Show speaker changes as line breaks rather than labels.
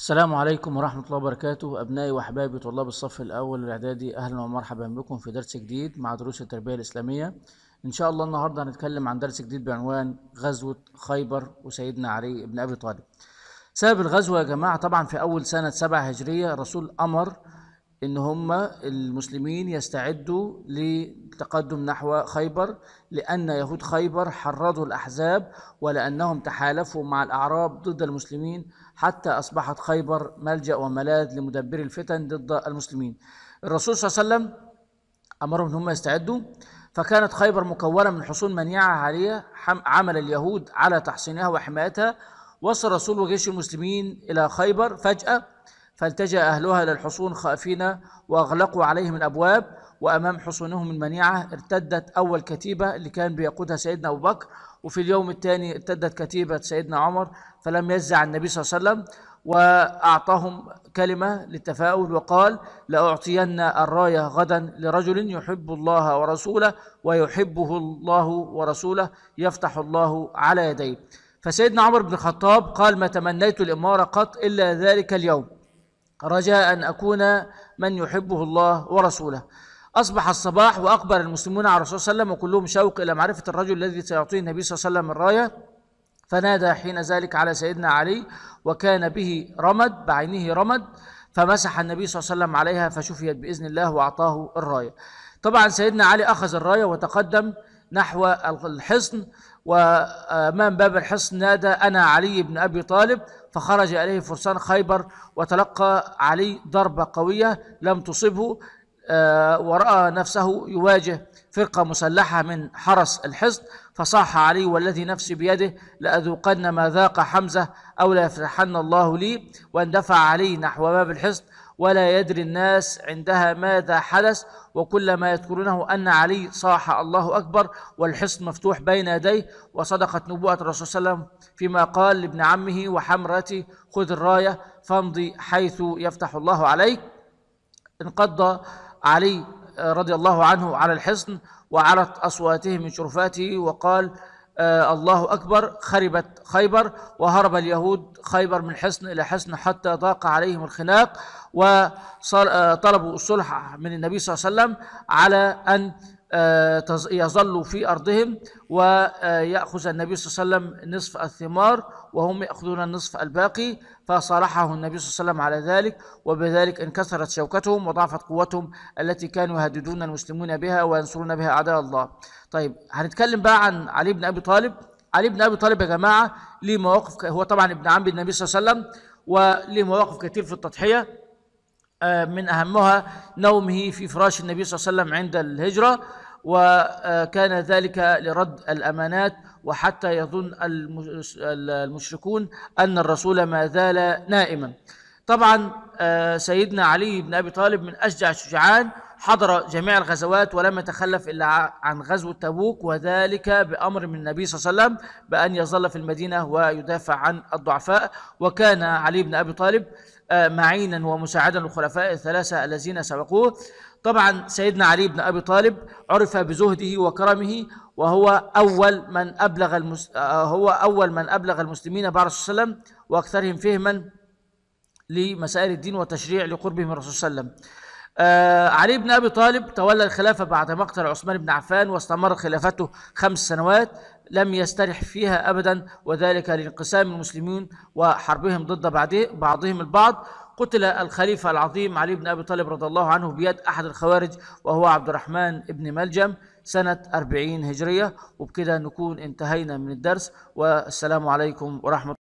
السلام عليكم ورحمة الله وبركاته أبنائي وأحبابي طلاب الصف الأول الإعدادي أهلا ومرحبا بكم في درس جديد مع دروس التربية الإسلامية إن شاء الله النهاردة هنتكلم عن درس جديد بعنوان غزوة خيبر وسيدنا علي بن أبي طالب سبب الغزوة يا جماعة طبعا في أول سنة سبع هجرية الرسول أمر ان هم المسلمين يستعدوا للتقدم نحو خيبر لان يهود خيبر حرضوا الاحزاب ولانهم تحالفوا مع الاعراب ضد المسلمين حتى اصبحت خيبر ملجا وملاذ لمدبري الفتن ضد المسلمين الرسول صلى الله عليه وسلم امرهم ان هم يستعدوا فكانت خيبر مكونه من حصون منيعه عاليه عمل اليهود على تحصينها وحمايتها وصل رسول وجيش المسلمين الى خيبر فجاه فالتجأ أهلها إلى الحصون خائفين وأغلقوا عليهم الأبواب وأمام حصونهم المنيعة ارتدت أول كتيبة اللي كان بيقودها سيدنا أبو بكر وفي اليوم الثاني ارتدت كتيبة سيدنا عمر فلم يزع النبي صلى الله عليه وسلم وأعطاهم كلمة للتفاؤل وقال لأعطين الراية غدا لرجل يحب الله ورسوله ويحبه الله ورسوله يفتح الله على يديه فسيدنا عمر بن الخطاب قال ما تمنيت الإمارة قط إلا ذلك اليوم رجاء أن أكون من يحبه الله ورسوله أصبح الصباح وأقبل المسلمون على الرسول صلى الله عليه وسلم وكلهم شوق إلى معرفة الرجل الذي سيعطيه النبي صلى الله عليه وسلم الراية فنادى حين ذلك على سيدنا علي وكان به رمد بعينه رمد فمسح النبي صلى الله عليه وسلم عليها فشفيت بإذن الله وأعطاه الراية طبعا سيدنا علي أخذ الراية وتقدم نحو الحصن وامام باب الحصن نادى انا علي بن ابي طالب فخرج اليه فرسان خيبر وتلقى علي ضربه قويه لم تصبه آه، وراى نفسه يواجه فرقه مسلحه من حرس الحصن فصاح علي والذي نفسي بيده لاذوقن ما ذاق حمزه او لا يفرحن الله لي واندفع علي نحو باب الحصن ولا يدري الناس عندها ماذا حدث وكل ما يذكرونه أن علي صاح الله أكبر والحصن مفتوح بين يديه وصدقت نبوءة الرسول صلى الله عليه وسلم فيما قال لابن عمه وحمرته خذ الراية فامضي حيث يفتح الله عليك انقض علي رضي الله عنه على الحصن وعرت أصواته من شرفاته وقال آه، الله أكبر خربت خيبر وهرب اليهود خيبر من حصن إلى حصن حتى ضاق عليهم الخناق وطلبوا آه، الصلح من النبي صلى الله عليه وسلم على أن آه، يظلوا في أرضهم ويأخذ آه، النبي صلى الله عليه وسلم نصف الثمار وهم يأخذون النصف الباقي فصالحه النبي صلى الله عليه وسلم على ذلك وبذلك انكسرت شوكتهم وضعفت قوتهم التي كانوا يهددون المسلمين بها وينصرون بها أعداء الله طيب هنتكلم بقى عن علي بن أبي طالب علي بن أبي طالب يا جماعة ليه مواقف هو طبعا ابن عم النبي صلى الله عليه وسلم وليه مواقف كتير في التضحية آه، من أهمها نومه في فراش النبي صلى الله عليه وسلم عند الهجرة وكان ذلك لرد الأمانات وحتى يظن المشركون أن الرسول ما زال نائما طبعا آه، سيدنا علي بن أبي طالب من أشجع الشجعان حضر جميع الغزوات ولم يتخلف إلا عن غزو تبوك وذلك بأمر من النبي صلى الله عليه وسلم بأن يظل في المدينة ويدافع عن الضعفاء وكان علي بن أبي طالب معينا ومساعدا للخلفاء الثلاثة الذين سبقوه طبعا سيدنا علي بن أبي طالب عرف بزهده وكرمه وهو أول من أبلغ المس... هو أول من أبلغ المسلمين بعد الرسول صلى الله عليه وسلم وأكثرهم فهما لمسائل الدين والتشريع لقربه من الرسول صلى الله عليه وسلم آه علي بن أبي طالب تولى الخلافة بعد مقتل عثمان بن عفان واستمر خلافته خمس سنوات لم يسترح فيها أبدا وذلك لانقسام المسلمين وحربهم ضد بعضهم البعض قتل الخليفة العظيم علي بن أبي طالب رضي الله عنه بيد أحد الخوارج وهو عبد الرحمن بن ملجم سنة 40 هجرية وبكده نكون انتهينا من الدرس والسلام عليكم ورحمة